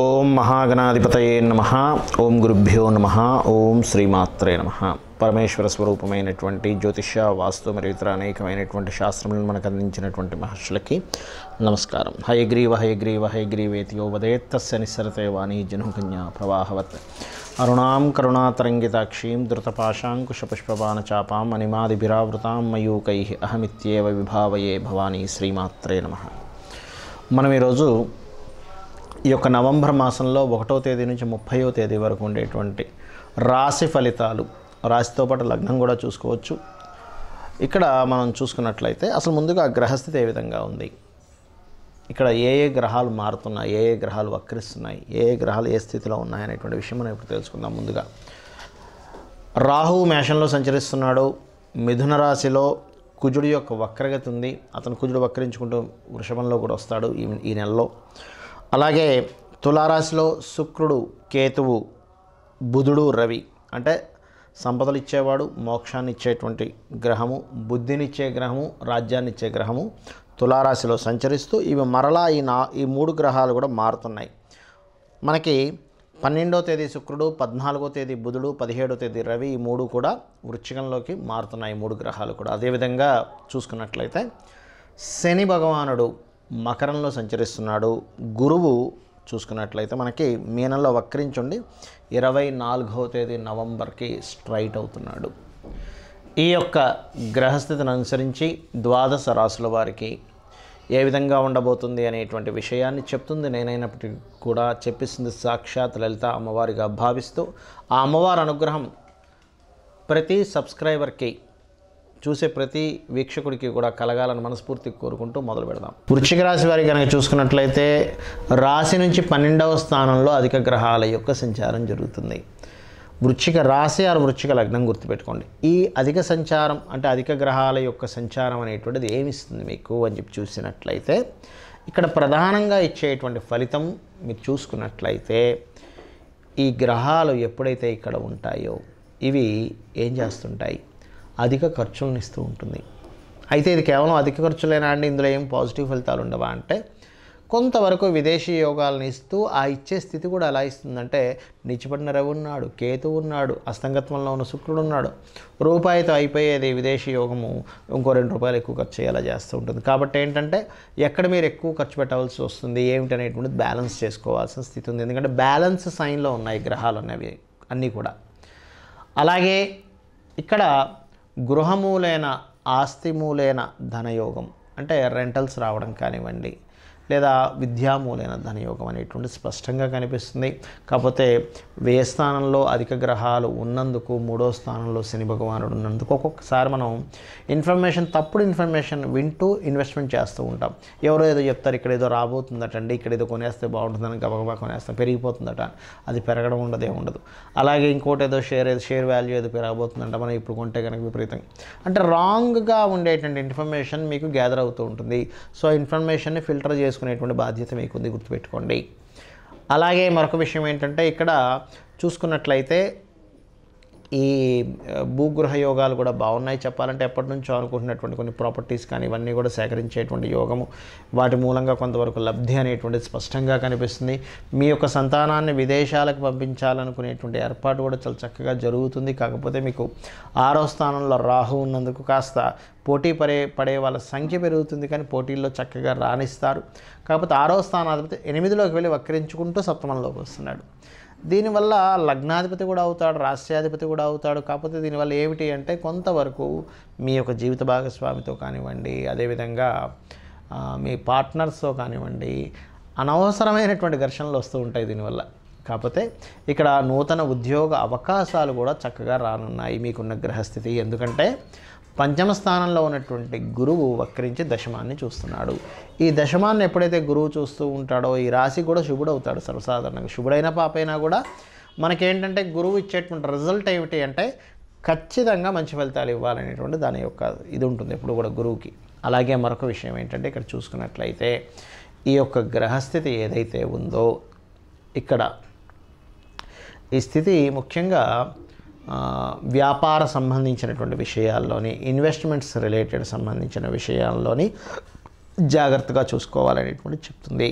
ఓం మహాగణాధిపతయే నమ ఓం గురుభ్యో నమ ఓం శ్రీమాత్రే నమ పరమేశ్వర స్వరూపమైనటువంటి జ్యోతిష వాస్తు మరియు ఇతర అనేకమైనటువంటి శాస్త్రములను మనకు అందించినటువంటి మహర్షులకి నమస్కారం హయగ్రీవ హయగ్రీవ హయగ్రీవేతియో వదేత్తస్య నిస్సరతే వాణి జనుకన్యా ప్రవాహవత్ అరుణాం కరుణాతరంగితాక్షీం ధృతపాశాంకుశపుష్పబాణచాపాం అనిమాదిభిరావృతాం మయూకై అహమిత్యేవ విభావయే భవానీ శ్రీమాత్రే నమ మనం ఈరోజు ఈ యొక్క నవంబర్ మాసంలో ఒకటో తేదీ నుంచి ముప్పయో తేదీ వరకు ఉండేటువంటి రాశి ఫలితాలు రాశితో పాటు లగ్నం కూడా చూసుకోవచ్చు ఇక్కడ మనం చూసుకున్నట్లయితే అసలు ముందుగా గ్రహస్థితి ఏ విధంగా ఉంది ఇక్కడ ఏ ఏ గ్రహాలు మారుతున్నాయి ఏ ఏ గ్రహాలు వక్రిస్తున్నాయి ఏ ఏ గ్రహాలు ఏ స్థితిలో ఉన్నాయి అనేటువంటి విషయం మనం ఇప్పుడు తెలుసుకుందాం ముందుగా రాహు మేషంలో సంచరిస్తున్నాడు మిథున రాశిలో కుజుడి యొక్క వక్రగతి ఉంది అతను కుజుడు వక్రించుకుంటూ వృషభంలో కూడా వస్తాడు ఈ ఈ నెలలో అలాగే తులారాశిలో శుక్రుడు కేతువు బుధుడు రవి అంటే సంపదలు ఇచ్చేవాడు మోక్షాన్ని ఇచ్చేటువంటి గ్రహము బుద్ధినిచ్చే గ్రహము రాజ్యాన్ని ఇచ్చే గ్రహము తులారాశిలో సంచరిస్తూ ఇవి మరలా ఈ నా ఈ మూడు గ్రహాలు కూడా మారుతున్నాయి మనకి పన్నెండో తేదీ శుక్రుడు పద్నాలుగో తేదీ బుధుడు పదిహేడో తేదీ రవి ఈ మూడు కూడా వృశ్చికంలోకి మారుతున్నాయి మూడు గ్రహాలు కూడా అదేవిధంగా చూసుకున్నట్లయితే శని భగవానుడు మకరంలో సంచరిస్తున్నాడు గురువు చూసుకున్నట్లయితే మనకి మీనంలో వక్రించుండి ఇరవై నాలుగవ తేదీ నవంబర్కి స్ట్రైట్ అవుతున్నాడు ఈ యొక్క గ్రహస్థితిని అనుసరించి ద్వాదశ రాసుల వారికి ఏ విధంగా ఉండబోతుంది అనేటువంటి విషయాన్ని చెప్తుంది నేనైనప్పటికీ కూడా చెప్పిస్తుంది సాక్షాత్ లలిత అమ్మవారిగా భావిస్తూ ఆ అమ్మవారి అనుగ్రహం ప్రతి సబ్స్క్రైబర్కి చూసే ప్రతి వీక్షకుడికి కూడా కలగాలని మనస్ఫూర్తి కోరుకుంటూ మొదలు పెడదాం వృక్షిక రాశి వారి కనుక చూసుకున్నట్లయితే రాశి నుంచి పన్నెండవ స్థానంలో అధిక గ్రహాల యొక్క సంచారం జరుగుతుంది వృక్షిక రాశి ఆరు వృక్షిక లగ్నం గుర్తుపెట్టుకోండి ఈ అధిక సంచారం అంటే అధిక గ్రహాల యొక్క సంచారం అనేటువంటిది ఏమిస్తుంది మీకు అని చెప్పి చూసినట్లయితే ఇక్కడ ప్రధానంగా ఇచ్చేటువంటి ఫలితం మీరు చూసుకున్నట్లయితే ఈ గ్రహాలు ఎప్పుడైతే ఇక్కడ ఉంటాయో ఇవి ఏం చేస్తుంటాయి అధిక ఖర్చులను ఇస్తూ ఉంటుంది అయితే ఇది కేవలం అధిక ఖర్చులేనా అండి ఇందులో ఏం పాజిటివ్ ఫలితాలు ఉండవా అంటే కొంతవరకు విదేశీ యోగాలను ఇస్తూ ఆ ఇచ్చే స్థితి కూడా ఎలా ఇస్తుందంటే నిచ్చిపడిన రవి ఉన్నాడు కేతు ఉన్నాడు అస్తంగత్వంలో ఉన్న శుక్రుడు ఉన్నాడు రూపాయితో అయిపోయేది విదేశీ యోగము ఇంకో రెండు రూపాయలు ఎక్కువ ఖర్చు చేయాలా చేస్తూ ఉంటుంది కాబట్టి ఏంటంటే ఎక్కడ మీరు ఎక్కువ ఖర్చు పెట్టవలసి వస్తుంది ఏమిటనేటువంటిది బ్యాలెన్స్ చేసుకోవాల్సిన స్థితి ఉంది ఎందుకంటే బ్యాలెన్స్ సైన్లో ఉన్నాయి గ్రహాలు అనేవి అన్నీ కూడా అలాగే ఇక్కడ గృహమూలైన ఆస్తిమూలైన ధనయోగం అంటే రెంటల్స్ రావడం కానివ్వండి లేదా విద్యామూలైన ధనయోగం అనేటువంటి స్పష్టంగా కనిపిస్తుంది కాకపోతే వ్యయ స్థానంలో అధిక గ్రహాలు ఉన్నందుకు మూడో స్థానంలో శని భగవానుడు ఉన్నందుకు ఒక్కొక్కసారి మనం ఇన్ఫర్మేషన్ తప్పుడు ఇన్ఫర్మేషన్ వింటూ ఇన్వెస్ట్మెంట్ చేస్తూ ఉంటాం ఎవరో ఏదో చెప్తారు ఇక్కడ ఏదో రాబోతుందటండి ఇక్కడ ఏదో కొనేస్తే బాగుంటుందని గబగబా కొనేస్తాం పెరిగిపోతుందట అది పెరగడం ఉండదే ఉండదు అలాగే ఇంకోటి ఏదో షేర్ ఏదో షేర్ వాల్యూ ఏదో పెరగబోతుందంట మనం ఇప్పుడు కొంటే కనుక విపరీతం అంటే రాంగ్గా ఉండేటువంటి ఇన్ఫర్మేషన్ మీకు గ్యాదర్ అవుతూ ఉంటుంది సో ఇన్ఫర్మేషన్ని ఫిల్టర్ చేసుకుంటే చేసుకునేటువంటి బాధ్యత మీకు ఉంది గుర్తుపెట్టుకోండి అలాగే మరొక విషయం ఏంటంటే ఇక్కడ చూసుకున్నట్లయితే ఈ భూగృహ యోగాలు కూడా బాగున్నాయి చెప్పాలంటే ఎప్పటి నుంచో అనుకుంటున్నటువంటి కొన్ని ప్రాపర్టీస్ కానీ ఇవన్నీ కూడా సేకరించేటువంటి యోగము వాటి మూలంగా కొంతవరకు లబ్ధి అనేటువంటిది స్పష్టంగా కనిపిస్తుంది మీ యొక్క సంతానాన్ని విదేశాలకు పంపించాలనుకునేటువంటి ఏర్పాటు కూడా చాలా చక్కగా జరుగుతుంది కాకపోతే మీకు ఆరో స్థానంలో రాహు ఉన్నందుకు కాస్త పోటీ పడే పడే వాళ్ళ సంఖ్య పెరుగుతుంది కానీ పోటీల్లో చక్కగా రాణిస్తారు కాకపోతే ఆరో స్థానాధిపతి ఎనిమిదిలోకి వెళ్ళి వక్రించుకుంటూ సప్తమంలోకి వస్తున్నాడు దీనివల్ల లగ్నాధిపతి కూడా అవుతాడు రాష్ట్రాధిపతి కూడా అవుతాడు కాకపోతే దీనివల్ల ఏమిటి అంటే కొంతవరకు మీ యొక్క జీవిత భాగస్వామితో కానివ్వండి అదేవిధంగా మీ పార్ట్నర్స్తో కానివ్వండి అనవసరమైనటువంటి ఘర్షణలు వస్తూ ఉంటాయి దీనివల్ల కాకపోతే ఇక్కడ నూతన ఉద్యోగ అవకాశాలు కూడా చక్కగా రానున్నాయి మీకున్న గ్రహస్థితి ఎందుకంటే పంచమ స్థానంలో ఉన్నటువంటి గురువు వక్రించి దశమాన్ని చూస్తున్నాడు ఈ దశమాన్ని ఎప్పుడైతే గురువు చూస్తూ ఉంటాడో ఈ రాశి కూడా శుభుడవుతాడు సర్వసాధారణంగా శుభుడైన పాపైనా కూడా మనకేంటంటే గురువు ఇచ్చేటువంటి రిజల్ట్ ఏమిటి అంటే ఖచ్చితంగా మంచి ఫలితాలు ఇవ్వాలనేటువంటి దాని యొక్క ఇది ఉంటుంది ఎప్పుడు కూడా గురువుకి అలాగే మరొక విషయం ఏంటంటే ఇక్కడ చూసుకున్నట్లయితే ఈ యొక్క గ్రహస్థితి ఏదైతే ఉందో ఇక్కడ ఈ స్థితి ముఖ్యంగా వ్యాపార సంబంధించినటువంటి విషయాల్లోని ఇన్వెస్ట్మెంట్స్ రిలేటెడ్ సంబంధించిన విషయాల్లోని జాగ్రత్తగా చూసుకోవాలనేటువంటి చెప్తుంది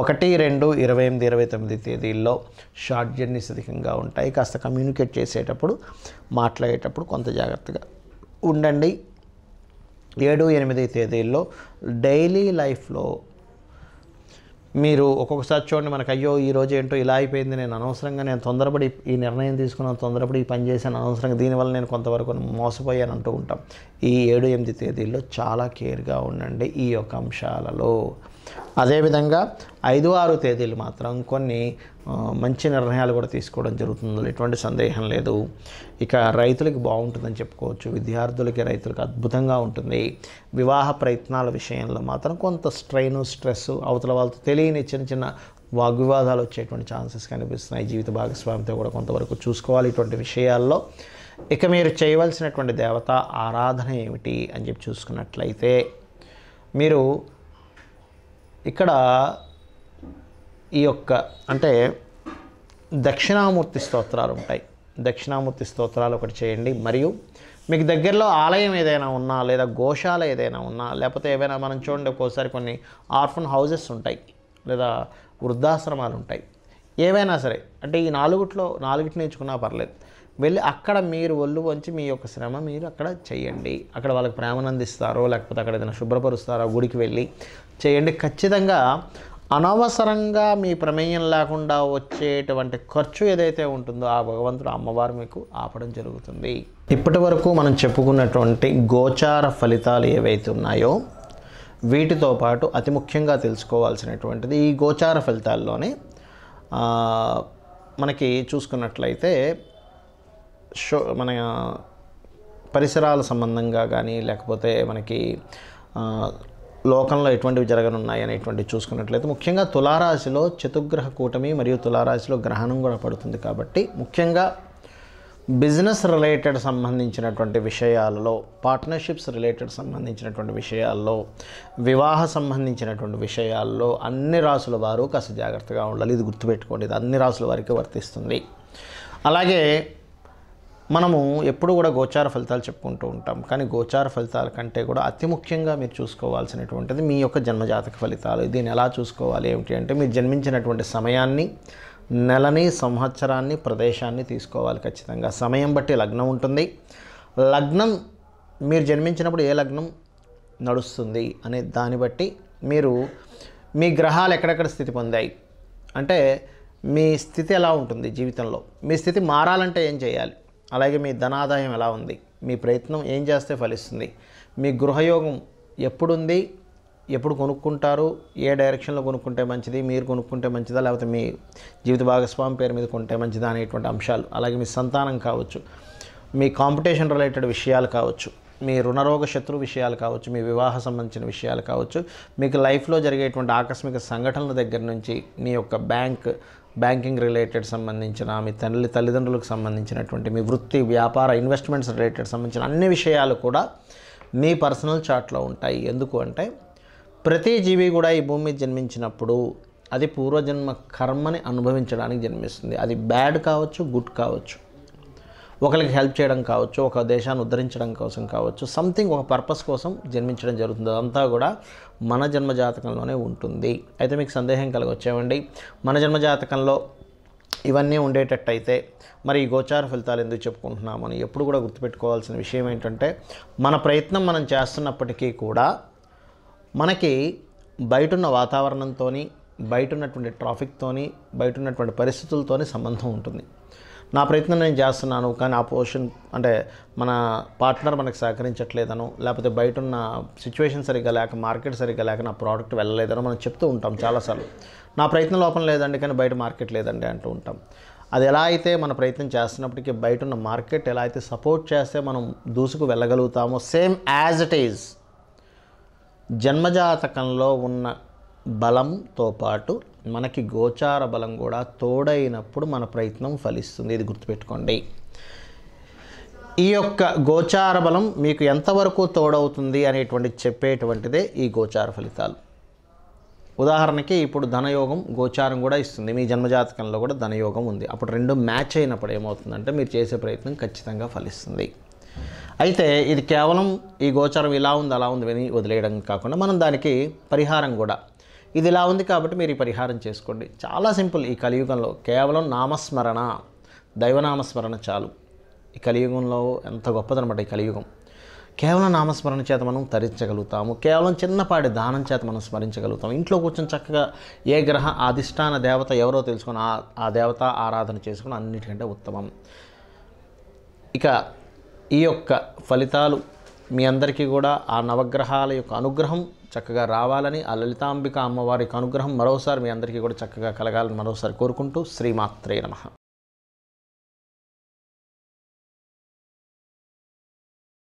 ఒకటి రెండు ఇరవై ఎనిమిది ఇరవై తొమ్మిది తేదీల్లో షార్ట్ జర్నీస్ అధికంగా ఉంటాయి కాస్త కమ్యూనికేట్ చేసేటప్పుడు మాట్లాడేటప్పుడు కొంత జాగ్రత్తగా ఉండండి ఏడు ఎనిమిది తేదీల్లో డైలీ లైఫ్లో మీరు ఒక్కొక్కసారి చూడండి మనకు అయ్యో ఈ రోజు ఏంటో ఇలా అయిపోయింది నేను అనవసరంగా నేను తొందరపడి ఈ నిర్ణయం తీసుకున్నాను తొందరపడి ఈ పని చేశాను అనవసరంగా దీనివల్ల నేను కొంతవరకు మోసపోయాను అంటూ ఉంటాం ఈ ఏడు ఎనిమిది తేదీల్లో చాలా కేర్గా ఉండండి ఈ యొక్క అంశాలలో అదేవిధంగా ఐదు ఆరు తేదీలు మాత్రం కొన్ని మంచి నిర్ణయాలు కూడా తీసుకోవడం జరుగుతుంది ఎటువంటి సందేహం లేదు ఇక రైతులకి బాగుంటుందని చెప్పుకోవచ్చు విద్యార్థులకి రైతులకు అద్భుతంగా ఉంటుంది వివాహ ప్రయత్నాల విషయంలో మాత్రం కొంత స్ట్రెయిన్ స్ట్రెస్ అవతల వాళ్ళతో తెలియని చిన్న చిన్న వాగ్వివాదాలు వచ్చేటువంటి ఛాన్సెస్ కనిపిస్తున్నాయి జీవిత భాగస్వామితో కూడా కొంతవరకు చూసుకోవాలి ఇటువంటి విషయాల్లో ఇక మీరు చేయవలసినటువంటి దేవత ఆరాధన ఏమిటి అని చెప్పి చూసుకున్నట్లయితే మీరు ఇక్కడ ఈ యొక్క అంటే దక్షిణామూర్తి స్తోత్రాలు ఉంటాయి దక్షిణామూర్తి స్తోత్రాలు ఒకటి చేయండి మరియు మీకు దగ్గరలో ఆలయం ఏదైనా ఉన్నా లేదా గోశాల ఏదైనా ఉన్నా లేకపోతే ఏవైనా మనం చూడండి ఒక్కోసారి కొన్ని ఆర్ఫన్ హౌజెస్ ఉంటాయి లేదా వృద్ధాశ్రమాలు ఉంటాయి ఏవైనా సరే అంటే ఈ నాలుగుట్లో నాలుగుటి నేర్చుకున్నా పర్లేదు వెళ్ళి అక్కడ మీరు ఒళ్ళు వంచి మీ యొక్క శ్రమ మీరు అక్కడ చేయండి అక్కడ వాళ్ళకి ప్రేమనందిస్తారో లేకపోతే అక్కడ ఏదైనా శుభ్రపరుస్తారో గుడికి వెళ్ళి చేయండి ఖచ్చితంగా అనవసరంగా మీ ప్రమేయం లేకుండా వచ్చేటువంటి ఖర్చు ఏదైతే ఉంటుందో ఆ భగవంతుడు అమ్మవారు మీకు ఆపడం జరుగుతుంది ఇప్పటి వరకు మనం చెప్పుకున్నటువంటి గోచార ఫలితాలు ఏవైతే ఉన్నాయో వీటితో పాటు అతి ముఖ్యంగా తెలుసుకోవాల్సినటువంటిది ఈ గోచార ఫలితాల్లోనే మనకి చూసుకున్నట్లయితే షో మన పరిసరాల సంబంధంగా కానీ లేకపోతే మనకి లోకంలో ఎటువంటివి జరగనున్నాయి అనేటువంటి చూసుకున్నట్లయితే ముఖ్యంగా తులారాశిలో చతుగ్రహ కూటమి మరియు తులారాశిలో గ్రహణం కూడా పడుతుంది కాబట్టి ముఖ్యంగా బిజినెస్ రిలేటెడ్ సంబంధించినటువంటి విషయాలలో పార్ట్నర్షిప్స్ రిలేటెడ్ సంబంధించినటువంటి విషయాల్లో వివాహ సంబంధించినటువంటి విషయాల్లో అన్ని రాసుల వారు కాస్త జాగ్రత్తగా ఉండాలి ఇది గుర్తుపెట్టుకోండి ఇది అన్ని రాసుల వారికి వర్తిస్తుంది అలాగే మనము ఎప్పుడు కూడా గోచార ఫలితాలు చెప్పుకుంటూ ఉంటాం కానీ గోచార ఫలితాల కంటే కూడా అతి ముఖ్యంగా మీరు చూసుకోవాల్సినటువంటిది మీ యొక్క జన్మజాతక ఫలితాలు దీన్ని ఎలా చూసుకోవాలి ఏమిటి అంటే మీరు జన్మించినటువంటి సమయాన్ని నెలని సంవత్సరాన్ని ప్రదేశాన్ని తీసుకోవాలి ఖచ్చితంగా సమయం బట్టి లగ్నం ఉంటుంది లగ్నం మీరు జన్మించినప్పుడు ఏ లగ్నం నడుస్తుంది అనే దాన్ని బట్టి మీరు మీ గ్రహాలు ఎక్కడెక్కడ స్థితి పొందాయి అంటే మీ స్థితి ఎలా ఉంటుంది జీవితంలో మీ స్థితి మారాలంటే ఏం చేయాలి అలాగే మీ ధనాదాయం ఎలా ఉంది మీ ప్రయత్నం ఏం చేస్తే ఫలిస్తుంది మీ గృహయోగం ఎప్పుడుంది ఎప్పుడు కొనుక్కుంటారు ఏ డైరెక్షన్లో కొనుక్కుంటే మంచిది మీరు కొనుక్కుంటే మంచిదా లేకపోతే మీ జీవిత భాగస్వామి పేరు మీద కొంటే మంచిదా అనేటువంటి అంశాలు అలాగే మీ సంతానం కావచ్చు మీ కాంపిటీషన్ రిలేటెడ్ విషయాలు కావచ్చు మీ రుణరోగ శత్రు విషయాలు కావచ్చు మీ వివాహ సంబంధించిన విషయాలు కావచ్చు మీకు లైఫ్లో జరిగేటువంటి ఆకస్మిక సంఘటనల దగ్గర నుంచి మీ యొక్క బ్యాంక్ బ్యాంకింగ్ రిలేటెడ్ సంబంధించిన మీ తల్లి తల్లిదండ్రులకు సంబంధించినటువంటి మీ వృత్తి వ్యాపార ఇన్వెస్ట్మెంట్స్ రిలేటెడ్ సంబంధించిన అన్ని విషయాలు కూడా మీ పర్సనల్ చార్ట్లో ఉంటాయి ఎందుకు అంటే ప్రతి జీవి కూడా ఈ భూమి మీద జన్మించినప్పుడు అది పూర్వజన్మ కర్మని అనుభవించడానికి జన్మిస్తుంది అది బ్యాడ్ కావచ్చు గుడ్ కావచ్చు ఒకరికి హెల్ప్ చేయడం కావచ్చు ఒక దేశాన్ని ఉద్ధరించడం కోసం కావచ్చు సంథింగ్ ఒక పర్పస్ కోసం జన్మించడం జరుగుతుంది అదంతా కూడా మన జన్మజాతకంలోనే ఉంటుంది అయితే మీకు సందేహం కలగొచ్చేవండి మన జన్మజాతకంలో ఇవన్నీ ఉండేటట్టయితే మరి ఈ గోచార ఫలితాలు ఎందుకు చెప్పుకుంటున్నామని ఎప్పుడు కూడా గుర్తుపెట్టుకోవాల్సిన విషయం ఏంటంటే మన ప్రయత్నం మనం చేస్తున్నప్పటికీ కూడా మనకి బయట ఉన్న వాతావరణంతో బయట ఉన్నటువంటి ట్రాఫిక్తోని బయట ఉన్నటువంటి పరిస్థితులతోని సంబంధం ఉంటుంది నా ప్రయత్నం నేను చేస్తున్నాను కానీ ఆ పొజిషన్ అంటే మన పార్ట్నర్ మనకు సహకరించట్లేదను లేకపోతే బయట ఉన్న సిచ్యువేషన్ సరిగ్గా లేక మార్కెట్ సరిగ్గా లేక నా ప్రోడక్ట్ వెళ్ళలేదని మనం చెప్తూ ఉంటాం చాలాసార్లు నా ప్రయత్నం లోపం లేదండి కానీ బయట మార్కెట్ లేదండి అంటూ ఉంటాం అది ఎలా అయితే మన ప్రయత్నం చేస్తున్నప్పటికీ బయట ఉన్న మార్కెట్ ఎలా అయితే సపోర్ట్ చేస్తే మనం దూసుకు వెళ్ళగలుగుతామో సేమ్ యాజ్ ఇట్ ఈజ్ జన్మజాతకంలో ఉన్న బలంతో పాటు మనకి గోచార బలం కూడా తోడైనప్పుడు మన ప్రయత్నం ఫలిస్తుంది ఇది గుర్తుపెట్టుకోండి ఈ యొక్క గోచార బలం మీకు ఎంతవరకు తోడవుతుంది అనేటువంటి చెప్పేటువంటిదే ఈ గోచార ఫలితాలు ఉదాహరణకి ఇప్పుడు ధనయోగం గోచారం కూడా ఇస్తుంది మీ జన్మజాతకంలో కూడా ధనయోగం ఉంది అప్పుడు రెండు మ్యాచ్ అయినప్పుడు ఏమవుతుందంటే మీరు చేసే ప్రయత్నం ఖచ్చితంగా ఫలిస్తుంది అయితే ఇది కేవలం ఈ గోచారం ఇలా ఉంది అలా ఉంది అని వదిలేయడం కాకుండా మనం దానికి పరిహారం కూడా ఇది ఇలా ఉంది కాబట్టి మీరు ఈ పరిహారం చేసుకోండి చాలా సింపుల్ ఈ కలియుగంలో కేవలం నామస్మరణ దైవనామస్మరణ చాలు ఈ కలియుగంలో ఎంత గొప్పదనమాట ఈ కలియుగం కేవలం నామస్మరణ చేత మనం తరించగలుగుతాము కేవలం చిన్నపాటి దానం చేత మనం స్మరించగలుగుతాము ఇంట్లో కూర్చొని చక్కగా ఏ గ్రహ అధిష్టాన దేవత ఎవరో తెలుసుకొని ఆ దేవత ఆరాధన చేసుకుని అన్నిటికంటే ఉత్తమం ఇక ఈ యొక్క ఫలితాలు మీ అందరికీ కూడా ఆ నవగ్రహాల యొక్క అనుగ్రహం చక్కగా రావాలని ఆ లలితాంబిక అమ్మవారి యొక్క అనుగ్రహం మరోసారి మీ అందరికీ కూడా చక్కగా కలగాలని మరోసారి కోరుకుంటూ శ్రీమాత్రే నమ